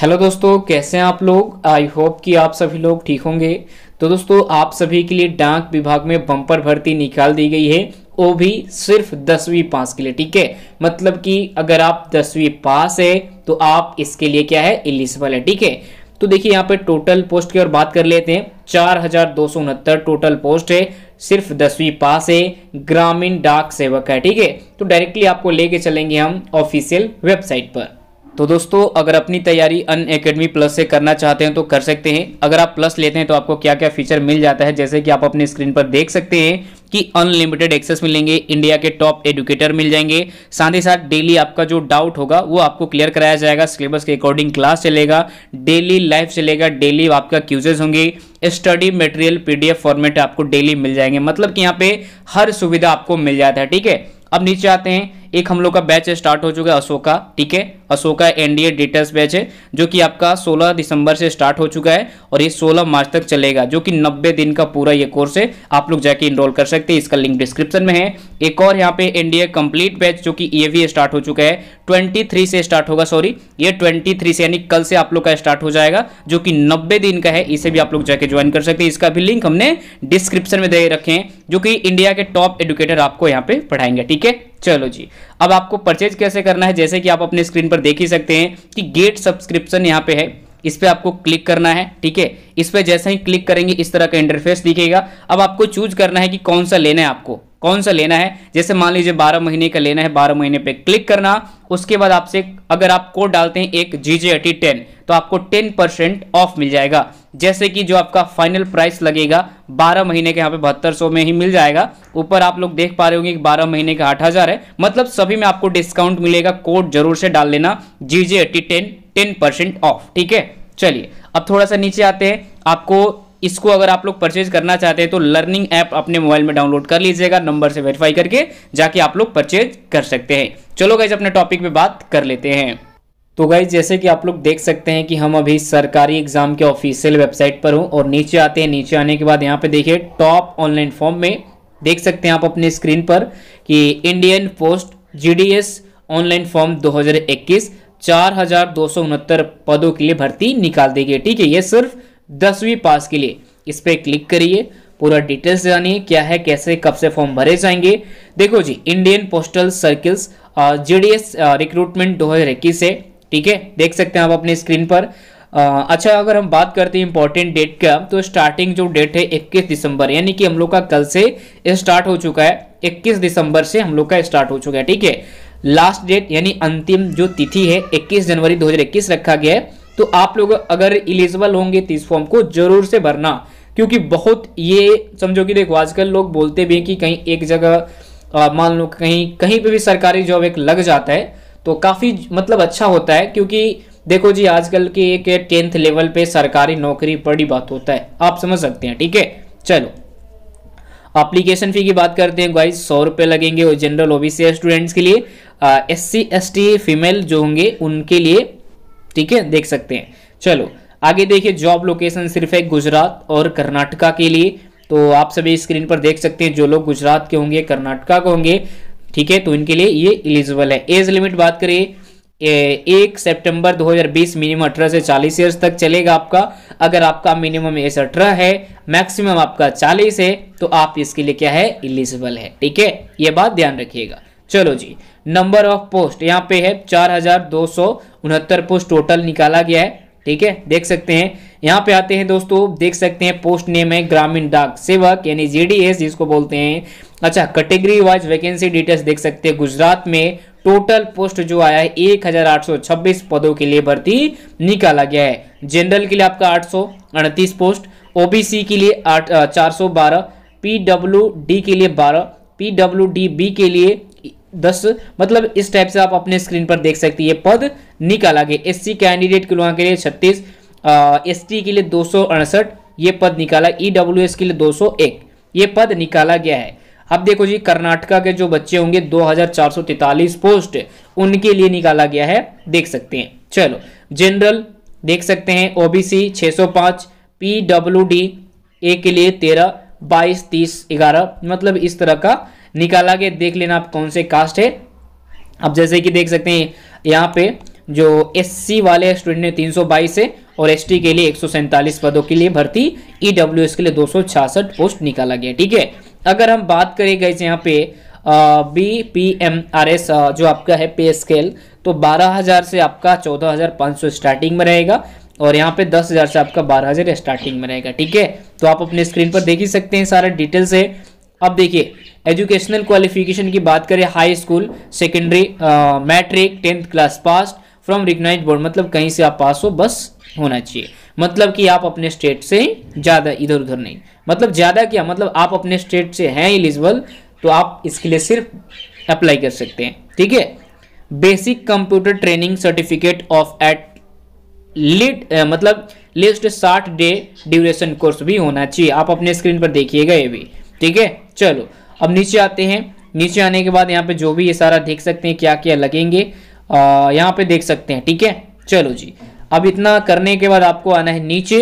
hello दोस्तों कैसे हैं आप लोग आई होप कि आप सभी लोग ठीक होंगे तो दोस्तों आप सभी के लिए डाक विभाग में बम्पर भर्ती निकाल दी गई है वो भी सिर्फ दसवीं पास के लिए ठीक है मतलब कि अगर आप दसवीं पास है तो आप इसके लिए क्या है एलिजिबल है ठीक है तो देखिए यहाँ पे टोटल पोस्ट की और बात कर लेते हैं चार हजार दो सौ उनहत्तर टोटल पोस्ट है सिर्फ दसवीं पास है ग्रामीण डाक सेवक है ठीक है तो डायरेक्टली आपको लेके चलेंगे हम ऑफिशियल वेबसाइट पर तो दोस्तों अगर अपनी तैयारी अन एकेडमी प्लस से करना चाहते हैं तो कर सकते हैं अगर आप प्लस लेते हैं तो आपको क्या क्या फीचर मिल जाता है जैसे कि आप अपने स्क्रीन पर देख सकते हैं कि अनलिमिटेड एक्सेस मिलेंगे इंडिया के टॉप एडुकेटर मिल जाएंगे साथ ही साथ डेली आपका जो डाउट होगा वो आपको क्लियर कराया जाएगा सिलेबस के अकॉर्डिंग क्लास चलेगा डेली लाइव चलेगा डेली आपका क्यूजेस होंगे स्टडी मटेरियल पीडीएफ फॉर्मेट आपको डेली मिल जाएंगे मतलब कि यहाँ पे हर सुविधा आपको मिल जाता है ठीक है अब नीचे आते हैं एक हम लोग का बैच स्टार्ट हो चुका है अशोका ठीक है अशोका एनडीए डेटर्स बैच है जो कि आपका 16 दिसंबर से स्टार्ट हो चुका है और ये 16 मार्च तक चलेगा जो कि 90 दिन का पूरा ये कोर्स है आप लोग जाके इनरोल कर सकते हैं इसका लिंक डिस्क्रिप्शन में है एक और यहाँ पे एनडीए कंप्लीट बैच जो कि ये भी स्टार्ट हो चुका है 23 से स्टार्ट होगा सॉरी ये 23 से यानी कल से आप लोग का स्टार्ट हो जाएगा जो कि 90 दिन का है इसे भी आप लोग जाके ज्वाइन कर सकते हैं इसका भी लिंक हमने डिस्क्रिप्शन में दे रखे हैं जो कि इंडिया के टॉप एडुकेटर आपको यहाँ पे पढ़ाएंगे ठीक है चलो जी अब आपको परचेज कैसे करना है जैसे कि आप अपने स्क्रीन पर देख ही सकते हैं कि गेट सब्सक्रिप्शन यहाँ पे है इस पर आपको क्लिक करना है ठीक है इस पर जैसे ही क्लिक करेंगे इस तरह का इंटरफेस दिखेगा अब आपको चूज करना है कि कौन सा लेना है आपको कौन सा लेना है जैसे मान लीजिए बारह महीने का लेना है बारह महीने पे क्लिक करना उसके बाद आपसे अगर आप कोड डालते हैं एक जी जे टेन तो आपको टेन परसेंट ऑफ मिल जाएगा जैसे कि जो आपका फाइनल प्राइस लगेगा बारह महीने के यहाँ पे बहत्तर सौ में ही मिल जाएगा ऊपर आप लोग देख पा रहे होंगे कि बारह महीने का आठ हज़ार है मतलब सभी में आपको डिस्काउंट मिलेगा कोड जरूर से डाल लेना G J T ten ten percent off ठीक है चलिए अब थोड़ा सा नीचे आते हैं आपको इसको अगर आप लोग परचेज करना चाहते हैं तो लर्निंग ऐप अपने मोबाइल में डाउनलोड कर लीजिएगा नंबर से वेरीफाई करके जाके आप लोग परचेज कर सकते हैं चलो गाइज अपने टॉपिक पे बात कर लेते हैं तो गाइज जैसे कि आप लोग देख सकते हैं कि हम अभी सरकारी एग्जाम के ऑफिशियल वेबसाइट पर हूँ और नीचे आते हैं नीचे आने के बाद यहाँ पे देखिए टॉप ऑनलाइन फॉर्म में देख सकते हैं आप अपने स्क्रीन पर कि Indian post G online form 2021 चार पदों के लिए भर्ती निकाल देगी ठीक है ये सिर्फ दसवीं पास के लिए इस पर क्लिक करिए पूरा डिटेल्स जानिए क्या है कैसे कब से फॉर्म भरे जाएंगे देखो जी Indian postal circles JDS recruitment दो हज़ार इक्कीस है ठीक है देख सकते हैं आप अपने स्क्रीन पर आ, अच्छा अगर हम बात करते हैं इंपॉर्टेंट डेट का तो स्टार्टिंग जो डेट है इक्कीस दिसंबर यानी कि हम लोग का कल से स्टार्ट हो चुका है इक्कीस दिसंबर से हम लोग का स्टार्ट हो चुका है ठीक है लास्ट डेट यानी अंतिम जो तिथि है 21 जनवरी 2021 रखा गया है तो आप लोग अगर इलिजिबल होंगे तो इस फॉर्म को जरूर से भरना क्योंकि बहुत ये समझो कि देखो आजकल लोग बोलते भी हैं कि कहीं एक जगह मान लो कहीं कहीं पे भी सरकारी जॉब एक लग जाता है तो काफ़ी मतलब अच्छा होता है क्योंकि देखो जी आजकल के एक टेंथ लेवल पे सरकारी नौकरी बड़ी बात होता है आप समझ सकते हैं ठीक है चलो अप्लीकेशन फ़ी की बात करते हैं गाइस सौ रुपये लगेंगे और जनरल ओबीसी स्टूडेंट्स के लिए S C S T female जो होंगे उनके लिए ठीक है देख सकते हैं चलो आगे देखिए जॉब लोकेशन सिर्फ है गुजरात और कर्नाटका के लिए तो आप सभी स्क्रीन पर देख सकते हैं जो लोग गुजरात के होंगे कर्नाटका के होंगे ठीक है तो इनके लिए ये इलिजिबल है एज लिमिट बात करिए एक सितंबर 2020 मिनिमम अठारह से 40 ईयर्स तक चलेगा आपका अगर आपका मिनिमम एज अठारह है मैक्सिमम आपका 40 है तो आप इसके लिए क्या है इलिजिबल है ठीक है ये बात ध्यान रखिएगा चलो जी नंबर ऑफ पोस्ट यहाँ पे है चार हजार दो सौ उनहत्तर पोस्ट टोटल निकाला गया है ठीक है देख सकते हैं यहाँ पे आते हैं दोस्तों देख सकते हैं पोस्ट नेम है ग्रामीण डाक सेवक यानी जेडीएस जिसको बोलते हैं अच्छा कैटेगरी वाइज वैकेंसी डिटेल्स देख सकते हैं गुजरात में टोटल पोस्ट जो आया है 1826 पदों के लिए भर्ती निकाला गया है जनरल के लिए आपका आठ पोस्ट ओबीसी के लिए आठ चार सौ बारह पीडब्ल्यू डी के लिए बारह डब्ल्यू डी बी के लिए दस मतलब इस टाइप से आप अपने स्क्रीन पर देख सकते हैं ये पद निकाला गया सी कैंडिडेट के लोगों के लिए छत्तीस एसटी के लिए दो ये पद निकाला एस e के लिए एक ये पद निकाला गया है अब देखो जी कर्नाटका के जो बच्चे होंगे 2443 पोस्ट उनके लिए निकाला गया है देख सकते हैं चलो जनरल देख सकते हैं ओबीसी 605 पीडब्ल्यूडी ए के लिए 13 22 30 11 मतलब इस तरह का निकाला गया देख लेना आप कौन से कास्ट है अब जैसे कि देख सकते हैं यहाँ पे जो एस वाले स्टूडेंट ने तीन है और एस के लिए एक पदों के लिए भर्ती ई e के लिए दो पोस्ट निकाला गया ठीक है अगर हम बात करें गए यहाँ पे B P M R S जो आपका है पे स्केल तो 12,000 से आपका 14,500 स्टार्टिंग में रहेगा और यहाँ पे 10,000 से आपका 12,000 स्टार्टिंग में रहेगा ठीक है तो आप अपने स्क्रीन पर देख ही सकते हैं सारा डिटेल्स है अब देखिए एजुकेशनल क्वालिफिकेशन की बात करें high school secondary matric tenth class pass from recognise board मतलब कहीं से आप पास हो बस होना चाहिए मतलब कि आप अपने स्टेट से ज़्यादा इधर उधर नहीं मतलब ज़्यादा क्या मतलब आप अपने स्टेट से हैं एलिजिबल तो आप इसके लिए सिर्फ अप्लाई कर सकते हैं ठीक है basic computer training certificate of at least मतलब लिस्ट साठ डे ड्यूरेशन कोर्स भी होना चाहिए आप अपने स्क्रीन पर देखिएगा ये भी ठीक है चलो अब नीचे आते हैं नीचे आने के बाद यहाँ पे जो भी ये सारा देख सकते हैं क्या क्या लगेंगे यहाँ पे देख सकते हैं ठीक है चलो जी अब इतना करने के बाद आपको आना है नीचे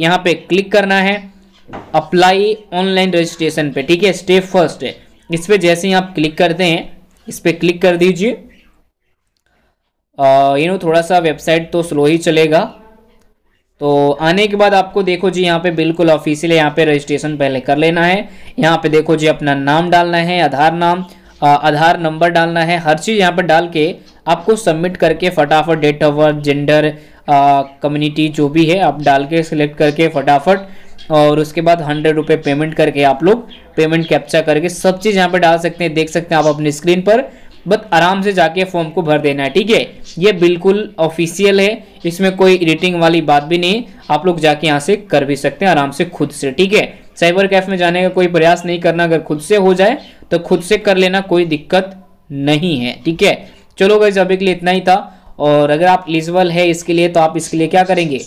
यहाँ पे क्लिक करना है अप्लाई ऑनलाइन रजिस्ट्रेशन पे ठीक है स्टेप फर्स्ट है इस पर जैसे ही आप क्लिक करते हैं इस पर क्लिक कर दीजिए यू नो थोड़ा सा वेबसाइट तो स्लो ही चलेगा तो आने के बाद आपको देखो जी यहाँ पे बिल्कुल ऑफिशियल यहाँ पे रजिस्ट्रेशन पहले कर लेना है यहाँ पे देखो जी अपना नाम डालना है आधार नाम आधार नंबर डालना है हर चीज़ यहाँ पर डाल के आपको सबमिट करके फटाफट date of birth gender community जो भी है आप डाल के सिलेक्ट करके फटाफट और उसके बाद हंड्रेड रुपये पेमेंट करके आप लोग पेमेंट कैप्चर करके सब चीज़ यहाँ पर डाल सकते हैं देख सकते हैं आप अपनी स्क्रीन पर बट आराम से जाके फॉर्म को भर देना है ठीक है ये बिल्कुल ऑफिशियल है इसमें कोई एडिटिंग वाली बात भी नहीं आप लोग जाके यहाँ से कर भी सकते हैं आराम से खुद से ठीक है साइबर कैफ में जाने का कोई प्रयास नहीं करना अगर खुद से हो जाए तो खुद से कर लेना कोई दिक्कत नहीं है ठीक है चलो गई अभी के लिए इतना ही था और अगर आप एलिजिबल है इसके लिए तो आप इसके लिए क्या करेंगे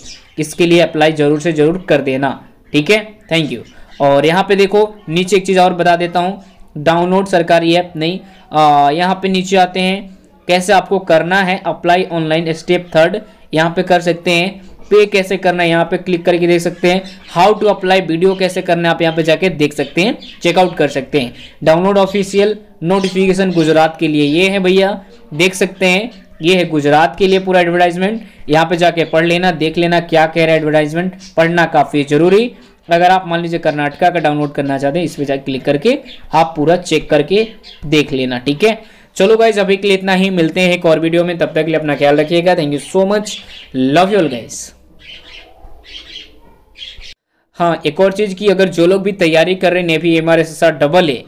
इसके लिए अप्लाई ज़रूर से ज़रूर कर देना ठीक है थैंक यू और यहाँ पे देखो नीचे एक चीज़ और बता देता हूँ डाउनलोड सरकारी ऐप नहीं आ, यहाँ पे नीचे आते हैं कैसे आपको करना है अप्लाई ऑनलाइन स्टेप थर्ड यहाँ पे कर सकते हैं पे कैसे करना है यहाँ पे क्लिक करके देख सकते हैं हाउ टू अप्लाई वीडियो कैसे करना है आप यहाँ पे जाके देख सकते हैं चेकआउट कर सकते हैं डाउनलोड ऑफिशियल नोटिफिकेशन गुजरात के लिए ये है भैया देख सकते हैं ये है गुजरात के लिए पूरा एडवर्टाइजमेंट यहाँ पे जाके पढ़ लेना देख लेना क्या कह रहा है एडवर्टाइजमेंट पढ़ना काफ़ी ज़रूरी अगर आप मान लीजिए कर्नाटका का डाउनलोड करना चाहते हैं इस पर जाकर क्लिक करके आप पूरा चेक करके देख लेना ठीक है चलो गाइज अभी के लिए इतना ही मिलते हैं एक और वीडियो में तब तक के लिए अपना ख्याल रखिएगा thank you so much love you all guys हाँ एक और चीज़ की अगर जो लोग भी तैयारी कर रहे हैं navy M R S S R double A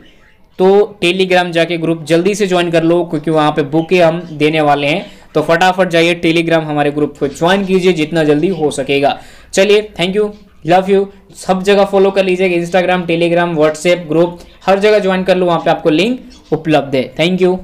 तो टेलीग्राम जाके ग्रुप जल्दी से ज्वाइन कर लो क्योंकि वहाँ पे बुके हम देने वाले हैं तो फटाफट जाइए टेलीग्राम हमारे ग्रुप को ज्वाइन कीजिए जितना जल्दी हो सकेगा चलिए थैंक यू लव यू सब जगह फॉलो कर लीजिएगा इंस्टाग्राम टेलीग्राम व्हाट्सएप ग्रुप हर जगह ज्वाइन कर लो वहाँ पे आपको लिंक उपलब्ध है थैंक यू